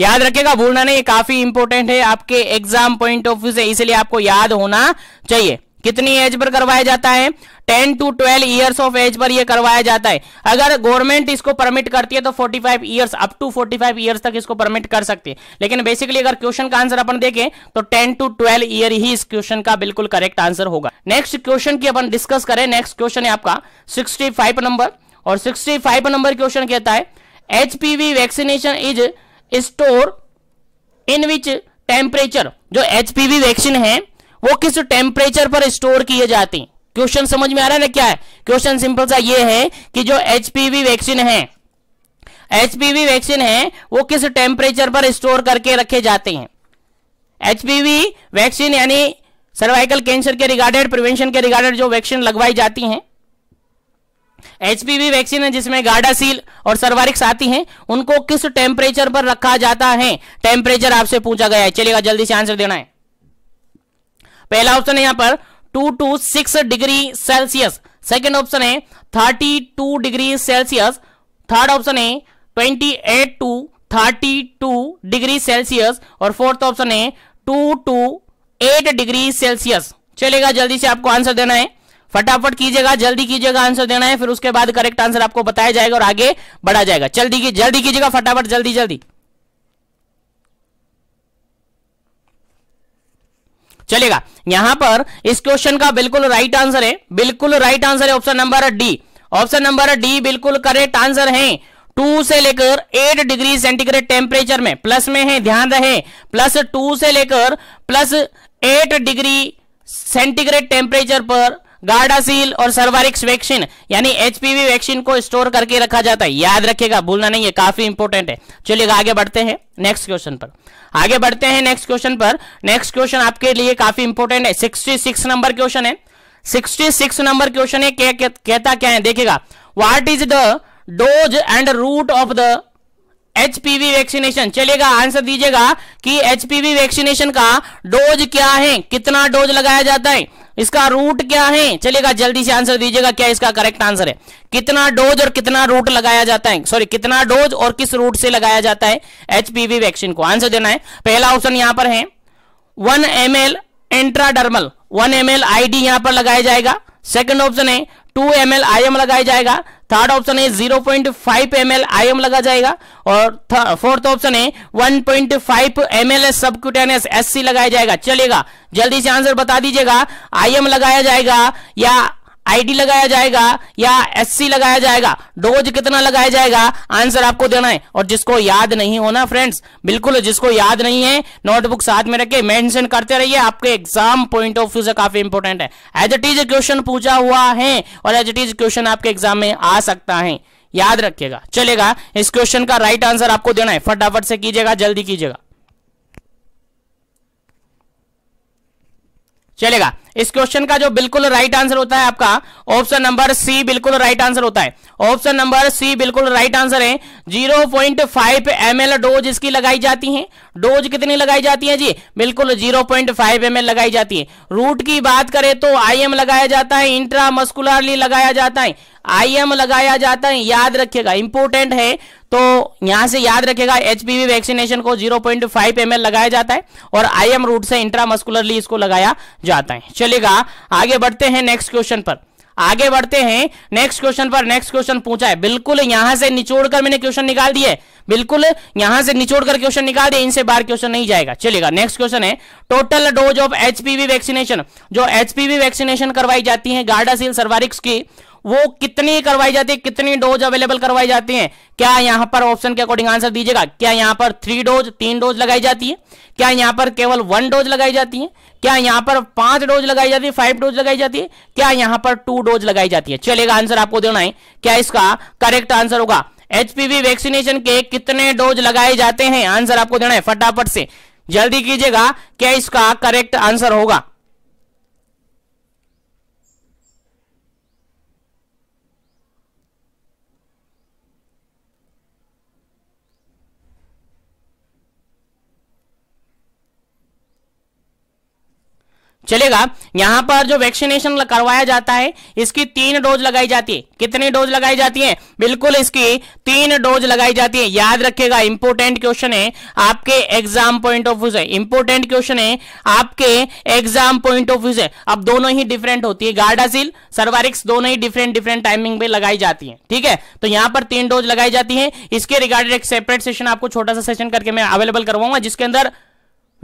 याद रखिएगा भूलना नहीं काफी इंपॉर्टेंट है आपके एग्जाम पॉइंट ऑफ व्यू से इसलिए आपको याद होना चाहिए कितनी एज पर करवाया जाता है ten to twelve years of age पर ये करवाया जाता है अगर गवर्नमेंट इसको परमिट करती है तो 45 five years up to forty five years तक इसको परमिट कर सकती है लेकिन बेसिकली अगर क्वेश्चन का आंसर अपन देखें तो 10 टू 12 ईयर ही इस क्वेश्चन का बिल्कुल करेक्ट आंसर होगा नेक्स्ट क्वेश्चन की अपन डिस्कस करें नेक्स्ट क्वेश्चन है आपका सिक्सटी नंबर और सिक्सटी नंबर क्वेश्चन कहता है H vaccination is store in which temperature जो एच वैक्सीन है वो किस टेम्परेचर पर स्टोर किए हैं क्वेश्चन समझ में आ रहा है ना क्या है क्वेश्चन सिंपल सा ये है कि जो एचपीवी वैक्सीन है एचपीवी वैक्सीन है वो किस टेम्परेचर पर स्टोर करके रखे जाते हैं एचपीवी वैक्सीन यानी सर्वाइकल कैंसर के रिगार्डेड प्रिवेंशन के रिगार्डेड जो वैक्सीन लगवाई जाती हैं एचपीवी वैक्सीन है जिसमें गार्डासील और सर्वारिक्स आती हैं उनको किस टेम्परेचर पर रखा जाता है टेम्परेचर आपसे पूछा गया है चलिएगा जल्दी से आंसर देना है पहला ऑप्शन है यहां पर two to six degree Celsius second option है thirty two degree Celsius third option है twenty eight to thirty two degree Celsius और फोर्थ ऑप्शन है two to eight degree Celsius चलेगा जल्दी से आपको आंसर देना है फटाफट कीजिएगा जल्दी कीजिएगा आंसर देना है फिर उसके बाद करेक्ट आंसर आपको बताया जाएगा और आगे बढ़ा जाएगा जल्दी की जल्दी कीजिएगा फटाफट जल्दी जल्दी चलेगा यहां पर इस क्वेश्चन का बिल्कुल राइट आंसर है बिल्कुल राइट आंसर है option number D option number D बिल्कुल करेक्ट आंसर है टू से लेकर एट डिग्री सेंटीग्रेड टेम्परेचर में प्लस में है ध्यान रहे प्लस टू से लेकर plus eight degree centigrade temperature पर गार्डाशील और सर्वारिक्स वैक्सीन यानी एचपीवी वैक्सीन को स्टोर करके रखा जाता है याद रखेगा भूलना नहीं है काफी इंपोर्टेंट है चलिएगा आगे बढ़ते हैं नेक्स्ट क्वेश्चन पर आगे बढ़ते हैं नेक्स्ट क्वेश्चन पर नेक्स्ट क्वेश्चन आपके लिए काफी इंपोर्टेंट है सिक्सटी नंबर क्वेश्चन है सिक्सटी नंबर क्वेश्चन है कहता क्या है देखेगा what is the dose and route of the HPV vaccination चलिएगा आंसर दीजिएगा कि एचपीवी वैक्सीनेशन का डोज क्या है कितना डोज लगाया जाता है इसका रूट क्या है चलेगा जल्दी से आंसर दीजिएगा क्या इसका करेक्ट आंसर है कितना डोज और कितना रूट लगाया जाता है सॉरी कितना डोज और किस रूट से लगाया जाता है एचपीवी वैक्सीन को आंसर देना है पहला ऑप्शन यहां पर है one M L intradermal one M L I D यहां पर लगाया जाएगा सेकंड ऑप्शन है two M L I M लगाया जाएगा थर्ड ऑप्शन है zero point five M L I M लगा जाएगा और फोर्थ ऑप्शन है one point five M L subcutaneous S C लगाया जाएगा चलेगा जल्दी से आंसर बता दीजिएगा आई एम लगाया जाएगा या आईडी लगाया जाएगा या एससी लगाया जाएगा डोज कितना लगाया जाएगा आंसर आपको देना है और जिसको याद नहीं होना फ्रेंड्स बिल्कुल जिसको याद नहीं है नोटबुक साथ में रखे मेंशन करते रहिए आपके एग्जाम पॉइंट ऑफ व्यू से काफी इंपोर्टेंट है एज इट इज क्वेश्चन पूछा हुआ है और एज इट इज क्वेश्चन आपके एग्जाम में आ सकता है याद रखिएगा चलेगा इस क्वेश्चन का राइट आंसर आपको देना है फटाफट से कीजिएगा जल्दी कीजिएगा चलेगा इस क्वेश्चन का जो बिल्कुल राइट आंसर होता है आपका ऑप्शन नंबर सी बिल्कुल राइट आंसर होता है ऑप्शन नंबर सी बिल्कुल राइट आंसर है जीरो पॉइंट डोज इसकी लगाई जाती है डोज कितनी लगाई जाती है जी बिल्कुल जीरो पॉइंट लगाई जाती है रूट की बात करें तो एम लगाया जाता है इंट्रामस्कुलरली लगाया जाता है एम लगाया जाता है याद रखिएगा इंपोर्टेंट है तो यहां से याद रखेगा एचपीवी वैक्सीनेशन को 0.5 पॉइंट लगाया जाता है और एम रूट से इंट्रामस्कुलरली इसको लगाया जाता है चलेगा आगे बढ़ते हैं नेक्स्ट क्वेश्चन पर आगे बढ़ते हैं नेक्स्ट क्वेश्चन पर नेक्स्ट क्वेश्चन पूछा है बिल्कुल यहां से निचोड़कर मैंने क्वेश्चन निकाल दिया बिल्कुल यहां से निचोड़कर क्वेश्चन निकाल दिया इनसे बाहर क्वेश्चन नहीं जाएगा चलेगा नेक्स्ट क्वेश्चन है total dose of HPV vaccination जो एचपीवी वैक्सीनेशन करवाई जाती है गार्डासील सर्वारिक्स की वो कितनी करवाई जाती है कितनी डोज अवेलेबल करवाई जाती है क्या यहां पर ऑप्शन के अकॉर्डिंग आंसर दीजिएगा क्या यहां पर थ्री डोज तीन डोज लगाई जाती है क्या यहां पर केवल वन डोज लगाई जाती है क्या यहां पर पांच डोज लगाई जाती है फाइव डोज लगाई जाती है क्या यहां पर टू डोज लगाई जाती है चलेगा आंसर आपको देना है क्या इसका करेक्ट आंसर होगा एचपीवी वैक्सीनेशन के कितने डोज लगाए जाते हैं आंसर आपको देना है फटाफट से जल्दी कीजिएगा क्या इसका करेक्ट आंसर होगा चलेगा यहां पर जो वैक्सीनेशन करवाया जाता है इसकी तीन डोज लगाई जाती है कितनी डोज लगाई जाती है बिल्कुल इसकी तीन डोज लगाई जाती है याद रखेगा इंपोर्टेंट क्वेश्चन है आपके एग्जाम पॉइंट ऑफ व्यू से इंपोर्टेंट क्वेश्चन है आपके एग्जाम पॉइंट ऑफ व्यू से अब दोनों ही डिफरेंट होती है गार्डासिल सर्वारिक्स दोनों ही डिफरेंट डिफरेंट टाइमिंग में लगाई जाती है ठीक है तो यहां पर तीन डोज लगाई जाती है इसके रिगार्डेड एक सेपरेट सेशन आपको छोटा सा सेशन करके मैं अवेलेबल करवाऊंगा जिसके अंदर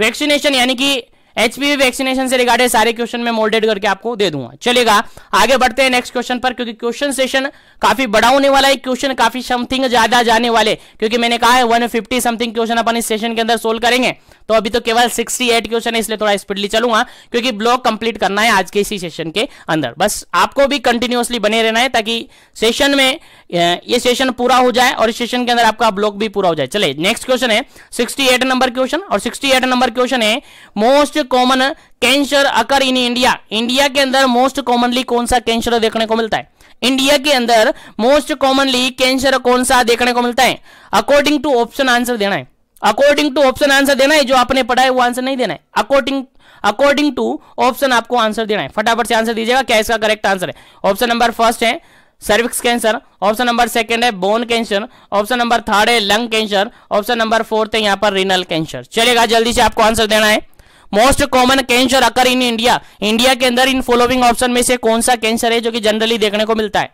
वैक्सीनेशन यानी कि एचपीवी वैक्सीनेशन से रिगार्डेड सारे क्वेश्चन में मोल्डेड करके आपको दे दूंगा चलेगा आगे बढ़ते हैं नेक्स्ट क्वेश्चन पर क्योंकि क्वेश्चन सेशन काफी बड़ा होने वाला है क्वेश्चन काफी समथिंग ज्यादा जाने वाले क्योंकि मैंने कहा है 150 समथिंग क्वेश्चन अपन इस सेशन के अंदर सोल्व करेंगे तो अभी तो केवल 68 क्वेश्चन है इसलिए थोड़ा स्पीडली चलूंगा क्योंकि ब्लॉक कंप्लीट करना है आज के इसी सेशन के अंदर बस आपको भी कंटिन्यूअसली बने रहना है ताकि सेशन में ये सेशन पूरा हो जाए और इस सेशन के अंदर आपका ब्लॉक भी पूरा हो जाए चले नेक्स्ट क्वेश्चन है सिक्सटी नंबर क्वेश्चन और सिक्सटी नंबर क्वेश्चन है most common cancer occur in India India के अंदर मोस्ट कॉमनली कौन सा कैंसर देखने को मिलता है इंडिया के अंदर मोस्ट कॉमनली कैंसर कौन सा देखने को मिलता है अकॉर्डिंग टू ऑप्शन आंसर देना है अकॉर्डिंग टू ऑप्शन आंसर देना है जो आपने पढ़ा है वो आंसर नहीं देना है अकॉर्डिंग अकॉर्डिंग टू ऑप्शन आपको आंसर देना है फटाफट से आंसर दीजिएगा क्या इसका करेक्ट आंसर है ऑप्शन नंबर फर्स्ट है cervix cancer option number second है bone cancer option number third है lung cancer option number fourth है यहाँ पर रिनल कैंसर चलेगा जल्दी से आपको आंसर देना है most common cancer occur in India India के अंदर इन फॉलोइंग ऑप्शन में से कौन सा कैंसर है जो कि जनरली देखने को मिलता है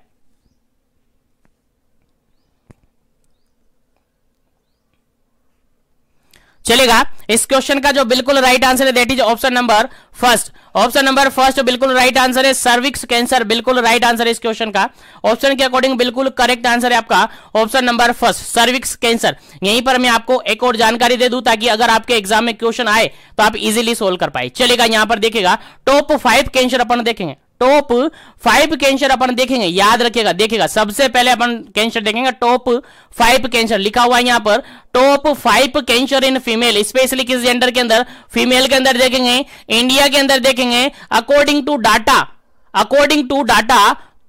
चलेगा इस क्वेश्चन का जो बिल्कुल राइट आंसर है that is option number first option number first बिल्कुल राइट आंसर है सर्विक्स कैंसर बिल्कुल राइट आंसर है इस क्वेश्चन का ऑप्शन के अकॉर्डिंग बिल्कुल करेक्ट आंसर है आपका option number first cervix cancer यहीं पर मैं आपको एक और जानकारी दे दूं ताकि अगर आपके एग्जाम में क्वेश्चन आए तो आप इजिली सोल्व कर पाए चलेगा यहां पर देखेगा टॉप फाइव कैंसर अपन देखेंगे टॉप फाइव कैंसर अपन देखेंगे याद रखिएगा देखिएगा सबसे पहले अपन कैंसर देखेंगे टॉप फाइव कैंसर लिखा हुआ है यहां पर top five cancer in female specially किस जेंडर के अंदर फीमेल के अंदर देखेंगे इंडिया के अंदर देखेंगे according to data according to data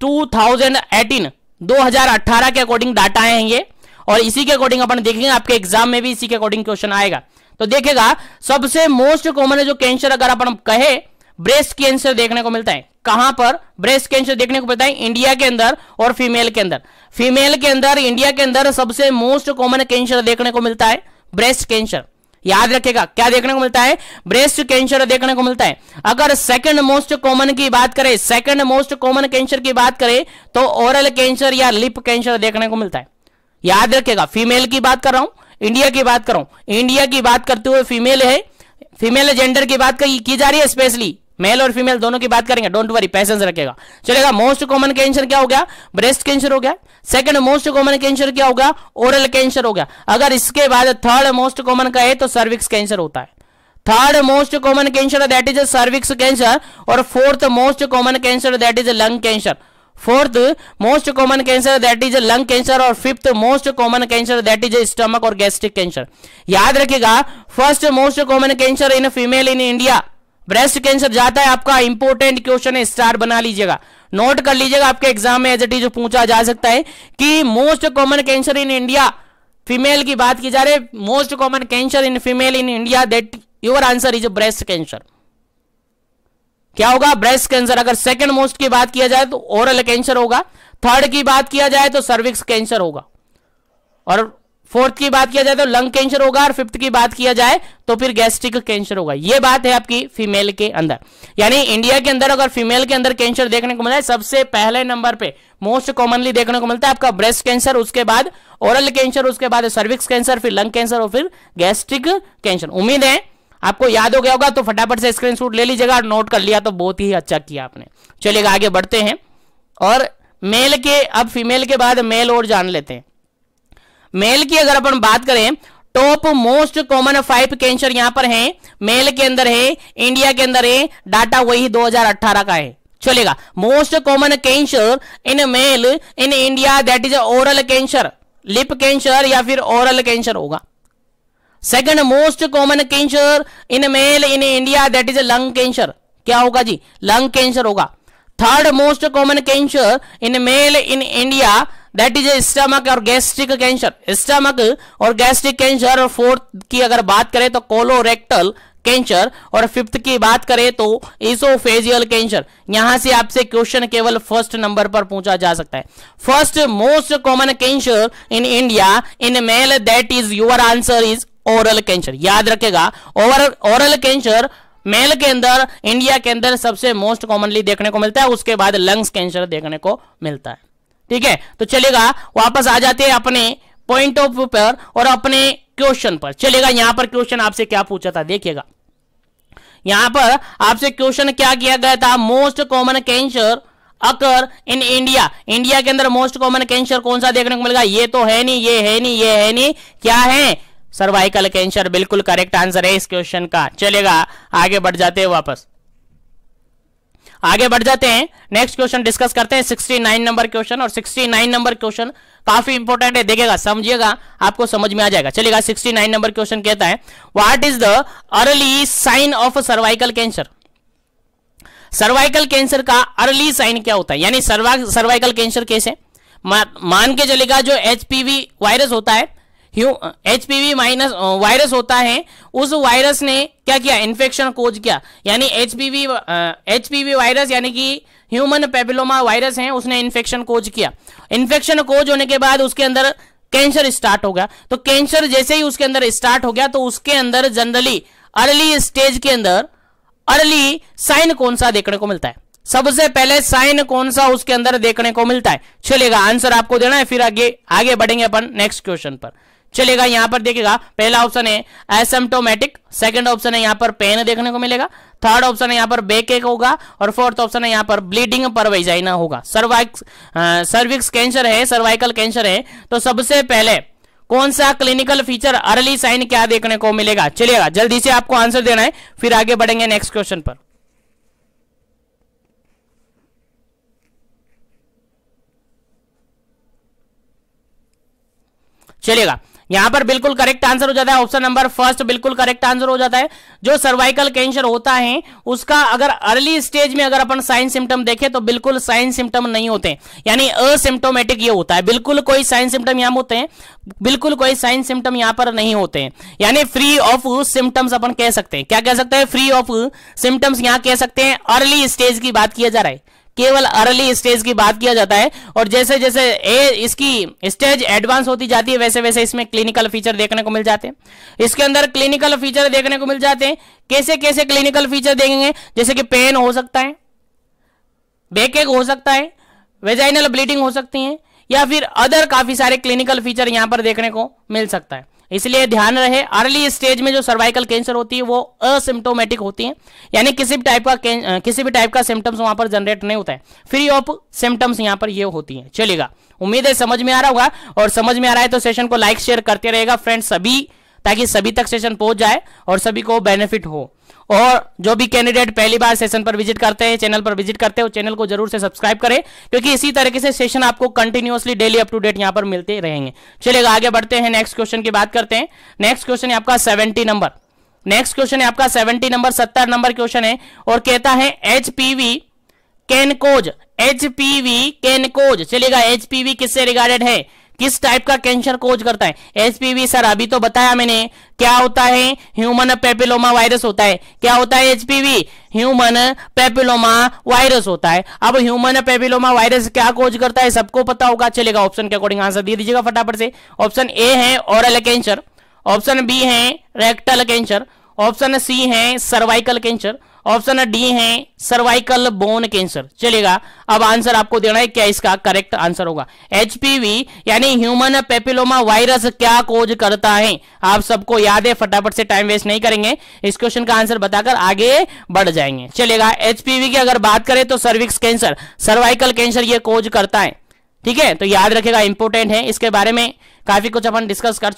2018 2018 के अकॉर्डिंग डाटा है ये और इसी के अकॉर्डिंग अपन देखेंगे आपके एग्जाम में भी इसी के अकॉर्डिंग क्वेश्चन आएगा तो देखेगा सबसे मोस्ट कॉमन है जो कैंसर अगर अपन कहे ब्रेस्ट कैंसर देखने को मिलता है कहां पर ब्रेस्ट कैंसर देखने को मिलता है इंडिया के अंदर और फीमेल के अंदर फीमेल के अंदर इंडिया के अंदर सबसे मोस्ट कॉमन कैंसर देखने को मिलता है ब्रेस्ट कैंसर याद रखेगा क्या देखने को मिलता है ब्रेस्ट कैंसर देखने को मिलता है अगर सेकंड मोस्ट कॉमन की बात करें सेकंड मोस्ट कॉमन कैंसर की बात करें तो ओरल कैंसर या लिप कैंसर देखने को मिलता है याद रखेगा फीमेल की बात कर रहा हूं इंडिया की बात कर रहा हूं इंडिया की बात करते हुए फीमेल है फीमेल जेंडर की बात की जा रही है स्पेशली मेल और फीमेल दोनों की बात करेंगे डोंट वरी पैसेंस रखेगा चलेगा मोस्ट कॉमन कैंसर क्या हो गया ब्रेस्ट कैंसर हो गया सेकंड मोस्ट कॉमन कैंसर क्या हो गया ओरल कैंसर हो गया अगर इसके बाद थर्ड मोस्ट कॉमन का है तो सर्विक्स कैंसर होता है third most common cancer that is cervix cancer और fourth most common cancer that is lung cancer fourth most common cancer that is lung cancer और fifth most common cancer that is stomach और गैस्ट्रिक कैंसर याद रखिएगा first most common cancer in female in India breast cancer जाता है आपका इंपोर्टेंट क्वेश्चन है स्टार बना लीजिएगा नोट कर लीजिएगा आपके एग्जाम में एज इट इज पूछा जा सकता है कि most common cancer in India female की बात की जा रही है most common cancer in female in India that your answer is breast cancer क्या होगा ब्रेस्ट कैंसर अगर सेकंड मोस्ट की बात किया जाए तो ओरल कैंसर होगा थर्ड की बात किया जाए तो सर्विक्स कैंसर होगा और फोर्थ की बात किया जाए तो लंग कैंसर होगा और फिफ्थ की बात किया जाए तो फिर गैस्ट्रिक कैंसर होगा ये बात है आपकी फीमेल के अंदर यानी इंडिया के अंदर अगर फीमेल के अंदर कैंसर देखने को मिला है सबसे पहले नंबर पे मोस्ट कॉमनली देखने को मिलता है आपका ब्रेस्ट कैंसर उसके बाद ओरल कैंसर उसके बाद सर्विक्स कैंसर फिर लंग कैंसर और फिर गैस्ट्रिक कैंसर उम्मीद है आपको याद हो गया होगा तो फटाफट से स्क्रीन ले लीजिएगा और नोट कर लिया तो बहुत ही अच्छा किया आपने चलिएगा आगे बढ़ते हैं और मेल के अब फीमेल के बाद मेल और जान लेते हैं मेल की अगर अपन बात करें top most common five cancer यहां पर है मेल के अंदर है इंडिया के अंदर है डाटा वही 2018 का है चलेगा most common cancer in male in India that is oral cancer lip cancer या फिर ओरल कैंसर होगा second most common cancer in male in India that is lung cancer क्या होगा जी लंग कैंसर होगा third most common cancer in male in India that is a stomach और गैस्ट्रिक कैंसर स्टमक और गैस्ट्रिक कैंसर और फोर्थ की अगर बात करें तो कोलोरेक्टल कैंसर और फिफ्थ की बात करें तो इसोफेजियल कैंसर यहां से आपसे क्वेश्चन केवल फर्स्ट नंबर पर पूछा जा सकता है first most common cancer in India in male that is your answer is oral cancer याद रखेगा ओरल कैंसर मेल के अंदर इंडिया के अंदर सबसे मोस्ट कॉमनली देखने को मिलता है उसके बाद लंग्स कैंसर देखने को मिलता है ठीक है तो चलेगा वापस आ जाते हैं अपने पॉइंट ऑफ व्यू पर और अपने क्वेश्चन पर चलेगा यहां पर क्वेश्चन आपसे क्या पूछा था देखिएगा यहां पर आपसे क्वेश्चन क्या किया गया था most common cancer occur in India India के अंदर मोस्ट कॉमन कैंसर कौन सा देखने को मिलेगा ये तो है नहीं ये है नहीं ये है नहीं क्या है सर्वाइकल कैंसर बिल्कुल करेक्ट आंसर है इस क्वेश्चन का चलेगा आगे बढ़ जाते हैं वापस आगे बढ़ जाते हैं नेक्स्ट क्वेश्चन डिस्कस करते हैं सिक्सटी नाइन नंबर क्वेश्चन और सिक्सटी नाइन नंबर क्वेश्चन काफी इंपॉर्टेंट है देखेगा समझिएगा आपको समझ में आ जाएगा चलेगा सिक्सटी नाइन नंबर क्वेश्चन कहता है what is the early sign of cervical cancer cervical cancer का अर्ली साइन क्या होता है यानी सर्वाइकल कैंसर कैसे मान के चलेगा जो एचपीवी वायरस होता है एच पी माइनस वायरस होता है उस वायरस ने क्या किया इन्फेक्शन कोज किया यानी H P H P virus यानी कि ह्यूमन पेपिलोमा वायरस है उसने इन्फेक्शन कोज किया इन्फेक्शन कोज होने के बाद उसके अंदर कैंसर स्टार्ट हो गया तो कैंसर जैसे ही उसके अंदर स्टार्ट हो गया तो उसके अंदर जनरली अर्ली स्टेज के अंदर अर्ली साइन कौन सा देखने को मिलता है सबसे पहले साइन कौन सा उसके अंदर देखने को मिलता है चलेगा आंसर आपको देना है फिर आगे आगे बढ़ेंगे अपन नेक्स्ट क्वेश्चन पर चलेगा यहां पर देखेगा पहला ऑप्शन है एसम्टोमेटिक सेकंड ऑप्शन है यहां पर पेन देखने को मिलेगा थर्ड ऑप्शन है यहां पर बेक एक होगा और फोर्थ ऑप्शन है यहां पर ब्लीडिंग पर वेजाइना होगा सर्वाइक्स सर्विक्स कैंसर है सर्वाइकल कैंसर है तो सबसे पहले कौन सा क्लिनिकल फीचर अर्ली साइन क्या देखने को मिलेगा चलिएगा जल्दी से आपको आंसर देना है फिर आगे बढ़ेंगे नेक्स्ट क्वेश्चन पर चलेगा यहां पर बिल्कुल करेक्ट आंसर हो जाता है ऑप्शन नंबर फर्स्ट बिल्कुल करेक्ट आंसर हो जाता है जो सर्वाइकल कैंसर होता है उसका अगर अर्ली स्टेज में अगर अपन साइन सिम्टम देखें तो बिल्कुल साइन सिम्टम नहीं होते यानी असिम्टोमेटिक ये होता है बिल्कुल कोई साइन सिम्टम यहां होते हैं बिल्कुल कोई साइन सिम्टम यहां पर नहीं होते हैं यानी फ्री ऑफ सिम्टम्स अपन कह सकते हैं क्या कह सकते हैं फ्री ऑफ सिम्टम्स यहां कह सकते हैं अर्ली स्टेज की बात किया जा रहा है केवल अर्ली स्टेज की बात किया जाता है और जैसे जैसे ए इसकी स्टेज एडवांस होती जाती है वैसे वैसे इसमें क्लिनिकल फीचर देखने को मिल जाते हैं इसके अंदर क्लिनिकल फीचर देखने को मिल जाते हैं कैसे कैसे क्लिनिकल फीचर देखेंगे जैसे कि पेन हो सकता है बेकेक हो सकता है वेजाइनल ब्लीडिंग हो सकती है या फिर अदर काफी सारे क्लिनिकल फीचर यहां पर देखने को मिल सकता है इसलिए ध्यान रहे अर्ली स्टेज में जो सर्वाइकल कैंसर होती है वो असिम्टोमेटिक होती है यानी किसी भी टाइप का किसी भी टाइप का सिम्टम्स वहां पर जनरेट नहीं होता है फ्री ऑफ सिम्टम्स यहाँ पर ये होती है चलेगा उम्मीद है समझ में आ रहा होगा और समझ में आ रहा है तो सेशन को लाइक शेयर करते रहेगा फ्रेंड्स सभी ताकि सभी तक सेशन पहुंच जाए और सभी को बेनिफिट हो और जो भी कैंडिडेट पहली बार सेशन पर विजिट करते हैं चैनल पर विजिट करते हैं चैनल को जरूर से सब्सक्राइब करें क्योंकि इसी तरीके से सेशन आपको continuously daily up to date यहां पर मिलते रहेंगे चलिए आगे बढ़ते हैं नेक्स्ट क्वेश्चन की बात करते हैं नेक्स्ट क्वेश्चन है आपका सेवेंटी नंबर नेक्स्ट क्वेश्चन है आपका सेवेंटी नंबर सत्तर नंबर क्वेश्चन है और कहता है H can cause H PV cause चलेगा एच पीवी किससे रिगार्डेड है किस टाइप का कैंसर कोज करता है एचपीवी सर अभी तो बताया मैंने क्या होता है ह्यूमन पेपिलोमा वायरस होता है क्या होता है एचपीवी ह्यूमन पेपिलोमा वायरस होता है अब ह्यूमन पेपिलोमा वायरस क्या कोज करता है सबको पता होगा चलेगा ऑप्शन के अकॉर्डिंग आंसर दे दीजिएगा फटाफट से ऑप्शन ए है ओरल कैंसर ऑप्शन बी है रेक्टल कैंसर ऑप्शन सी है सर्वाइकल कैंसर ऑप्शन डी है सर्वाइकल बोन कैंसर चलेगा अब आंसर आपको देना है क्या इसका करेक्ट आंसर होगा एचपीवी यानी ह्यूमन पेपिलोमा वायरस क्या कोज करता है आप सबको याद है फटाफट से टाइम वेस्ट नहीं करेंगे इस क्वेश्चन का आंसर बताकर आगे बढ़ जाएंगे चलेगा एचपीवी की अगर बात करें तो सर्विक्स कैंसर सर्वाइकल कैंसर ये कोज करता है ठीक है तो याद रखेगा इंपोर्टेंट है इसके बारे में काफी कुछ अपन डिस्कस कर